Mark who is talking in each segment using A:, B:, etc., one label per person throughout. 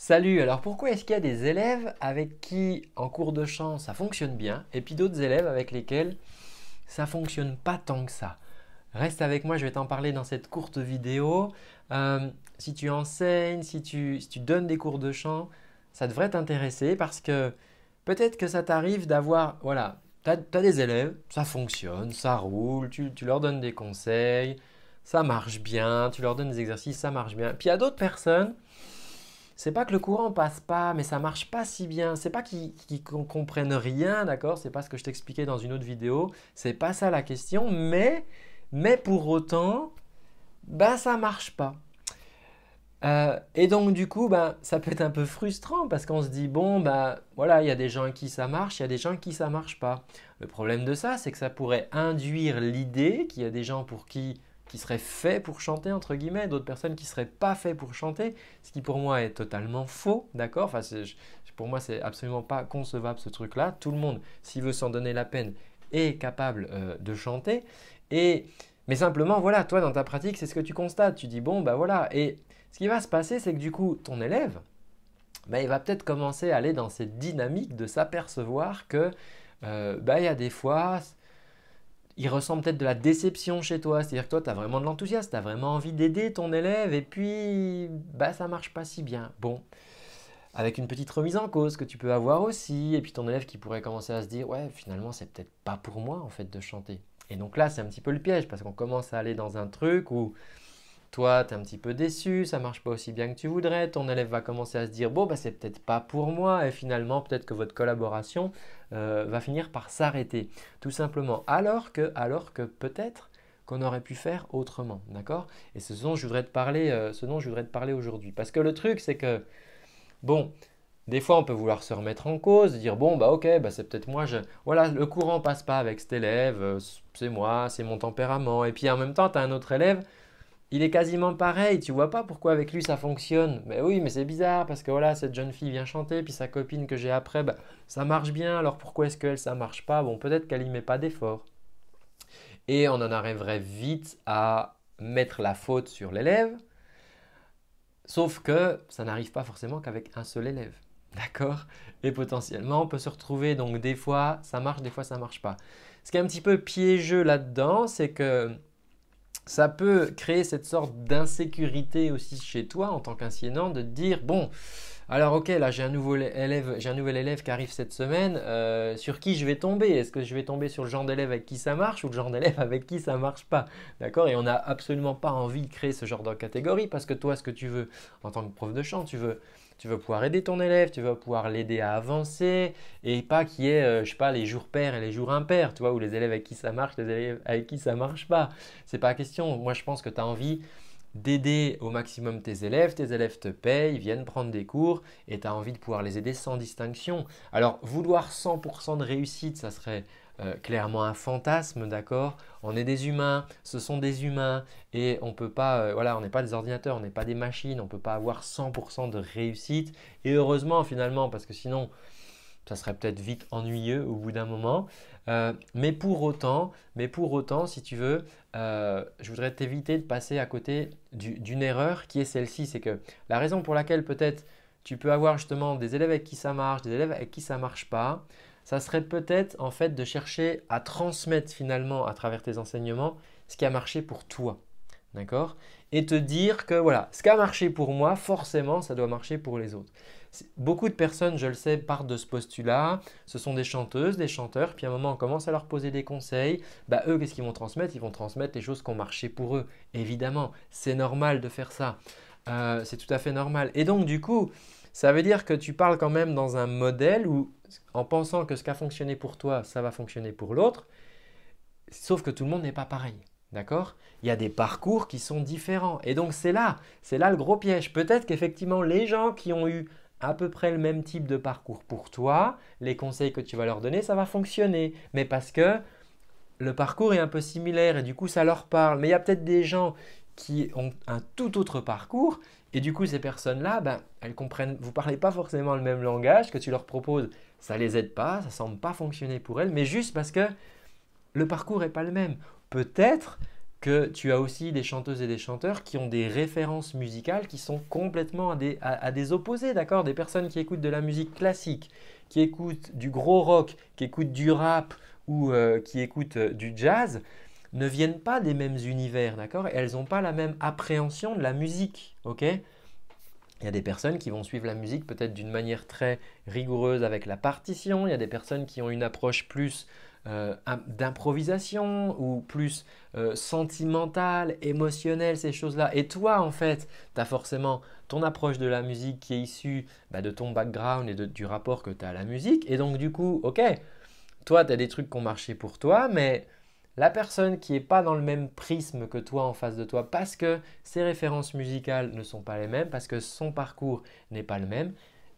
A: Salut, alors pourquoi est-ce qu'il y a des élèves avec qui en cours de chant ça fonctionne bien et puis d'autres élèves avec lesquels ça fonctionne pas tant que ça Reste avec moi, je vais t'en parler dans cette courte vidéo. Euh, si tu enseignes, si tu, donnes des cours de chant, ça devrait t'intéresser parce que peut-être que ça t'arrive d'avoir, voilà, tu as, des élèves, ça fonctionne, ça roule, tu, tu leur donnes des conseils, ça marche bien, tu leur donnes des exercices, ça marche bien. Puis il y a d'autres personnes, c'est pas que le courant passe pas, mais ça marche pas si bien. C'est pas qu'ils ne comprennent rien, d'accord C'est pas ce que je t'expliquais dans une autre vidéo. C'est pas ça la question, mais, mais pour autant, bah ça marche pas. Euh, et donc du coup, ben ça peut être un peu frustrant parce qu'on se dit bon, ben voilà, il y a des gens à qui ça marche, il y a des gens à qui ça marche pas. Le problème de ça, c'est que ça pourrait induire l'idée qu'il y a des gens pour qui qui seraient faits pour chanter, entre guillemets, d'autres personnes qui ne seraient pas faits pour chanter, ce qui pour moi est totalement faux, d'accord enfin, Pour moi, c'est absolument pas concevable ce truc-là. Tout le monde, s'il veut s'en donner la peine, est capable euh, de chanter. Et, mais simplement, voilà, toi, dans ta pratique, c'est ce que tu constates. Tu dis, bon, bah voilà. Et ce qui va se passer, c'est que du coup, ton élève, bah, il va peut-être commencer à aller dans cette dynamique de s'apercevoir que, euh, bah, il y a des fois, il ressent peut-être de la déception chez toi. C'est-à-dire que toi, tu as vraiment de l'enthousiasme, tu as vraiment envie d'aider ton élève et puis bah, ça marche pas si bien. Bon, avec une petite remise en cause que tu peux avoir aussi, et puis ton élève qui pourrait commencer à se dire Ouais, finalement, c'est peut-être pas pour moi en fait de chanter. Et donc là, c'est un petit peu le piège parce qu'on commence à aller dans un truc où toi, tu es un petit peu déçu, ça marche pas aussi bien que tu voudrais. Ton élève va commencer à se dire bon, bah, c'est peut-être pas pour moi. Et finalement, peut-être que votre collaboration euh, va finir par s'arrêter. Tout simplement. Alors que, alors que peut-être qu'on aurait pu faire autrement. D'accord Et ce dont je voudrais te parler, euh, ce je voudrais parler aujourd'hui. Parce que le truc, c'est que bon. Des fois, on peut vouloir se remettre en cause, dire bon bah ok, bah, c'est peut-être moi. Je... Voilà, le courant passe pas avec cet élève, euh, c'est moi, c'est mon tempérament. Et puis en même temps, tu as un autre élève il est quasiment pareil, tu vois pas pourquoi avec lui ça fonctionne. Mais oui, mais c'est bizarre parce que voilà, cette jeune fille vient chanter, puis sa copine que j'ai après, bah, ça marche bien, alors pourquoi est-ce qu'elle ça marche pas Bon, peut-être qu'elle n'y met pas d'effort. Et on en arriverait vite à mettre la faute sur l'élève, sauf que ça n'arrive pas forcément qu'avec un seul élève. D'accord Et potentiellement, on peut se retrouver, donc des fois ça marche, des fois ça marche pas. Ce qui est un petit peu piégeux là-dedans, c'est que ça peut créer cette sorte d'insécurité aussi chez toi en tant qu'assiénant de te dire, bon, alors ok, là j'ai un nouvel élève, j'ai un nouvel élève qui arrive cette semaine. Euh, sur qui je vais tomber Est-ce que je vais tomber sur le genre d'élève avec qui ça marche ou le genre d'élève avec qui ça marche pas D'accord Et on n'a absolument pas envie de créer ce genre de catégorie parce que toi, ce que tu veux en tant que prof de chant, tu veux pouvoir aider ton élève, tu veux pouvoir l'aider à avancer et pas qu'il y ait, euh, je sais pas, les jours pairs et les jours impairs, tu vois, ou les élèves avec qui ça marche, les élèves avec qui ça marche pas. C'est pas la question. Moi, je pense que tu as envie d'aider au maximum tes élèves, tes élèves te payent, viennent prendre des cours et tu as envie de pouvoir les aider sans distinction. Alors vouloir 100% de réussite, ça serait euh, clairement un fantasme, d'accord On est des humains, ce sont des humains et on peut pas, euh, voilà, on n'est pas des ordinateurs, on n'est pas des machines, on ne peut pas avoir 100% de réussite. Et heureusement finalement, parce que sinon, ça serait peut-être vite ennuyeux au bout d'un moment. Euh, mais, pour autant, mais pour autant, si tu veux, euh, je voudrais t'éviter de passer à côté d'une erreur qui est celle-ci. C'est que la raison pour laquelle peut-être tu peux avoir justement des élèves avec qui ça marche, des élèves avec qui ça marche pas, ça serait peut-être en fait de chercher à transmettre finalement à travers tes enseignements ce qui a marché pour toi. Et te dire que voilà, ce qui a marché pour moi, forcément, ça doit marcher pour les autres. Beaucoup de personnes, je le sais, partent de ce postulat. Ce sont des chanteuses, des chanteurs. Puis à un moment, on commence à leur poser des conseils. Bah, eux, qu'est-ce qu'ils vont transmettre Ils vont transmettre les choses qui ont marché pour eux. Évidemment, c'est normal de faire ça. Euh, c'est tout à fait normal. Et donc, du coup, ça veut dire que tu parles quand même dans un modèle où, en pensant que ce qui a fonctionné pour toi, ça va fonctionner pour l'autre, sauf que tout le monde n'est pas pareil. D'accord Il y a des parcours qui sont différents. Et donc c'est là, c'est là le gros piège. Peut-être qu'effectivement les gens qui ont eu à peu près le même type de parcours pour toi, les conseils que tu vas leur donner, ça va fonctionner. Mais parce que le parcours est un peu similaire et du coup ça leur parle. Mais il y a peut-être des gens qui ont un tout autre parcours et du coup ces personnes-là, ben, elles comprennent, vous parlez pas forcément le même langage que tu leur proposes, ça ne les aide pas, ça semble pas fonctionner pour elles, mais juste parce que le parcours n'est pas le même peut-être que tu as aussi des chanteuses et des chanteurs qui ont des références musicales qui sont complètement à des, opposés, d'accord Des personnes qui écoutent de la musique classique, qui écoutent du gros rock, qui écoutent du rap ou euh, qui écoutent euh, du jazz, ne viennent pas des mêmes univers, d'accord Elles n'ont pas la même appréhension de la musique, ok il y a des personnes qui vont suivre la musique peut-être d'une manière très rigoureuse avec la partition, il y a des personnes qui ont une approche plus euh, d'improvisation ou plus euh, sentimentale, émotionnelle, ces choses-là. Et toi, en fait, tu as forcément ton approche de la musique qui est issue bah, de ton background et du rapport que tu as à la musique. Et donc, du coup, ok, toi, tu as des trucs qui ont marché pour toi, mais la personne qui n'est pas dans le même prisme que toi en face de toi parce que ses références musicales ne sont pas les mêmes, parce que son parcours n'est pas le même,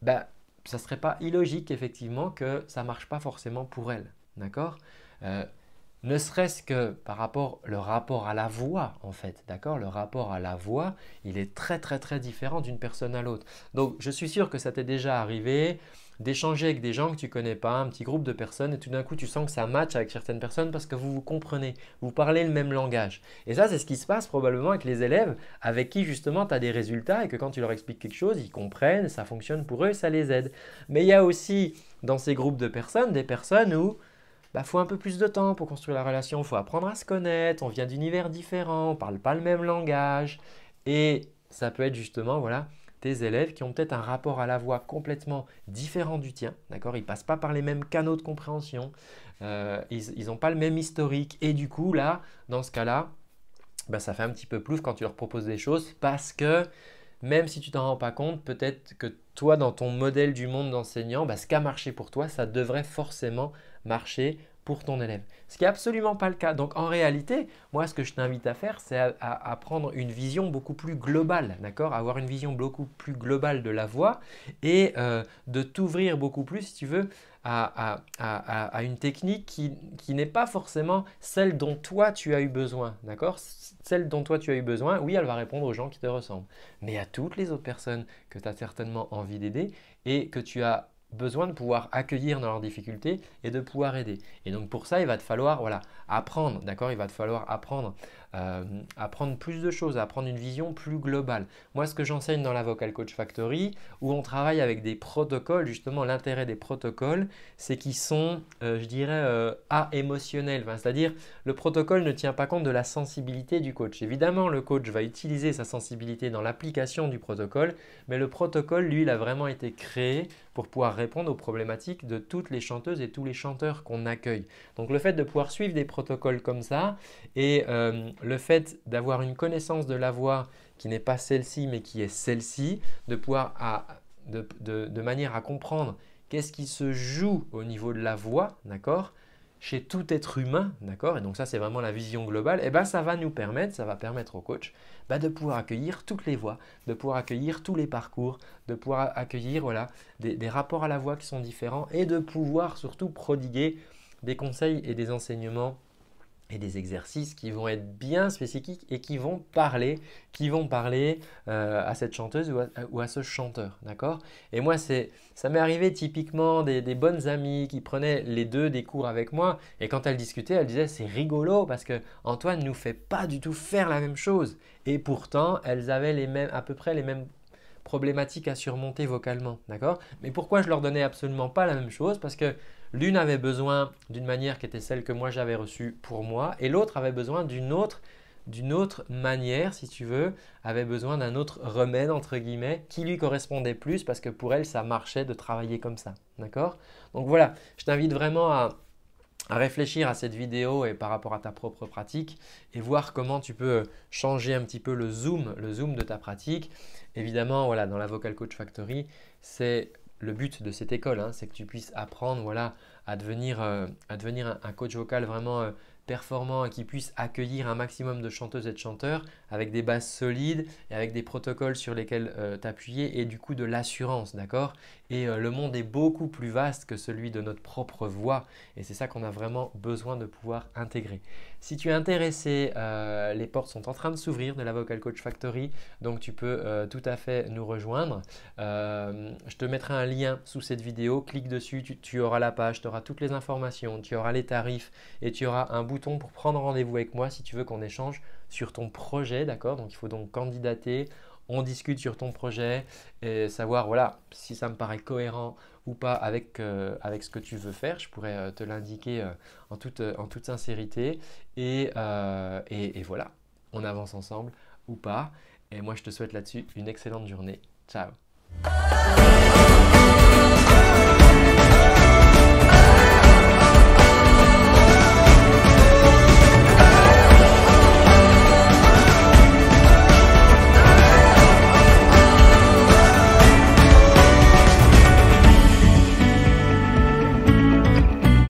A: bah, ça ne serait pas illogique effectivement que ça ne marche pas forcément pour elle. D'accord euh, ne serait-ce que par rapport le rapport à la voix en fait, d'accord Le rapport à la voix, il est très très très différent d'une personne à l'autre. Donc je suis sûr que ça t'est déjà arrivé d'échanger avec des gens que tu connais pas, un petit groupe de personnes et tout d'un coup tu sens que ça match avec certaines personnes parce que vous vous comprenez, vous parlez le même langage. Et ça c'est ce qui se passe probablement avec les élèves avec qui justement tu as des résultats et que quand tu leur expliques quelque chose, ils comprennent, ça fonctionne pour eux, ça les aide. Mais il y a aussi dans ces groupes de personnes des personnes où bah, faut un peu plus de temps pour construire la relation, faut apprendre à se connaître, on vient d'univers différents, on parle pas le même langage. Et ça peut être justement, voilà, tes élèves qui ont peut-être un rapport à la voix complètement différent du tien, d'accord Ils passent pas par les mêmes canaux de compréhension, euh, ils n'ont pas le même historique. Et du coup, là, dans ce cas-là, bah, ça fait un petit peu plouf quand tu leur proposes des choses parce que même si tu t'en rends pas compte, peut-être que toi, dans ton modèle du monde d'enseignant, bah, ce qui a marché pour toi, ça devrait forcément marcher pour ton élève. Ce qui n'est absolument pas le cas. Donc en réalité, moi ce que je t'invite à faire, c'est à, prendre une vision beaucoup plus globale, d'accord Avoir une vision beaucoup plus globale de la voix et euh, de t'ouvrir beaucoup plus, si tu veux, à, une technique qui, qui n'est pas forcément celle dont toi tu as eu besoin, d'accord Celle dont toi tu as eu besoin, oui, elle va répondre aux gens qui te ressemblent, mais à toutes les autres personnes que tu as certainement envie d'aider et que tu as besoin de pouvoir accueillir dans leurs difficultés et de pouvoir aider. Et donc pour ça, il va te falloir voilà, apprendre, d'accord Il va te falloir apprendre euh, apprendre plus de choses, à apprendre une vision plus globale. Moi, ce que j'enseigne dans la Vocal Coach Factory, où on travaille avec des protocoles, justement, l'intérêt des protocoles, c'est qu'ils sont, euh, je dirais, à euh, émotionnels C'est-à-dire, le protocole ne tient pas compte de la sensibilité du coach. Évidemment, le coach va utiliser sa sensibilité dans l'application du protocole, mais le protocole, lui, il a vraiment été créé pour pouvoir répondre aux problématiques de toutes les chanteuses et tous les chanteurs qu'on accueille. Donc, le fait de pouvoir suivre des protocoles comme ça et euh, le fait d'avoir une connaissance de la voix qui n'est pas celle-ci, mais qui est celle-ci, de pouvoir de, manière à comprendre qu'est-ce qui se joue au niveau de la voix, d'accord chez tout être humain, d'accord Et donc ça, c'est vraiment la vision globale. Et eh ben, ça va nous permettre, ça va permettre au coach bah, de pouvoir accueillir toutes les voix, de pouvoir accueillir tous les parcours, de pouvoir accueillir voilà, des, des rapports à la voix qui sont différents et de pouvoir surtout prodiguer des conseils et des enseignements des exercices qui vont être bien spécifiques et qui vont parler, qui vont parler euh, à cette chanteuse ou à, ce chanteur, d'accord Et moi, c'est, ça m'est arrivé typiquement des, bonnes amies qui prenaient les deux des cours avec moi et quand elles discutaient, elles disaient c'est rigolo parce que Antoine nous fait pas du tout faire la même chose et pourtant elles avaient les mêmes, à peu près les mêmes problématiques à surmonter vocalement, d'accord Mais pourquoi je leur donnais absolument pas la même chose Parce que L'une avait besoin d'une manière qui était celle que moi j'avais reçue pour moi, et l'autre avait besoin d'une autre, manière, si tu veux, avait besoin d'un autre remède, entre guillemets, qui lui correspondait plus, parce que pour elle, ça marchait de travailler comme ça. D'accord Donc voilà, je t'invite vraiment à, réfléchir à cette vidéo et par rapport à ta propre pratique et voir comment tu peux changer un petit peu le zoom, le zoom de ta pratique. Évidemment, voilà, dans la Vocal Coach Factory, c'est le but de cette école, hein, c'est que tu puisses apprendre voilà, à devenir, euh, à devenir un, coach vocal vraiment euh, performant et qui puisse accueillir un maximum de chanteuses et de chanteurs avec des bases solides et avec des protocoles sur lesquels euh, t'appuyer et du coup de l'assurance, d'accord et euh, le monde est beaucoup plus vaste que celui de notre propre voix. Et c'est ça qu'on a vraiment besoin de pouvoir intégrer. Si tu es intéressé, euh, les portes sont en train de s'ouvrir de la Vocal Coach Factory. Donc tu peux euh, tout à fait nous rejoindre. je te mettrai un lien sous cette vidéo. Clique dessus, tu, tu auras la page, tu auras toutes les informations, tu auras les tarifs et tu auras un bouton pour prendre rendez-vous avec moi si tu veux qu'on échange sur ton projet. D'accord Donc il faut donc candidater on discute sur ton projet et savoir voilà si ça me paraît cohérent ou pas avec, euh, avec ce que tu veux faire. Je pourrais euh, te l'indiquer euh, en, toute, en toute sincérité et, et, et voilà, on avance ensemble ou pas. Et moi je te souhaite là-dessus une excellente journée. Ciao